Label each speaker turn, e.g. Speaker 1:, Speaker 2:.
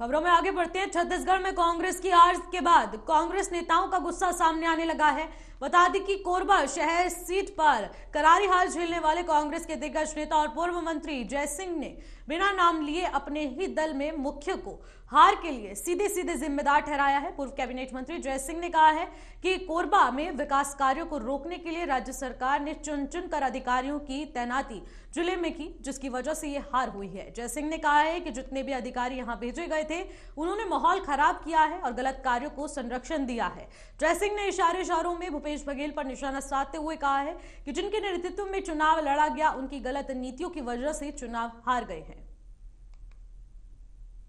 Speaker 1: खबरों में आगे बढ़ते हैं छत्तीसगढ़ में कांग्रेस की आर्ज के बाद कांग्रेस नेताओं का गुस्सा सामने आने लगा है बता दें कि कोरबा शहर सीट पर करारी हार झेलने वाले कांग्रेस के दिग्गज नेता और पूर्व मंत्री जय सिंह ने बिना नाम लिए अपने ही दल में मुख्य को हार के लिए सीधे सीधे जिम्मेदार ठहराया है पूर्व कैबिनेट मंत्री जय सिंह ने कहा है कि कोरबा में विकास कार्यों को रोकने के लिए राज्य सरकार ने चुन चुन कर अधिकारियों की तैनाती जिले में की जिसकी वजह से ये हार हुई है जय सिंह ने कहा है कि जितने भी अधिकारी यहाँ भेजे गए थे उन्होंने माहौल खराब किया है और गलत कार्यो को संरक्षण दिया है जय सिंह ने इशारे इशारों में भूपेन्द्र भूपेश बघेल पर निशाना साधते हुए कहा है कि जिनके नेतृत्व में चुनाव लड़ा गया उनकी गलत नीतियों की वजह से चुनाव हार गए हैं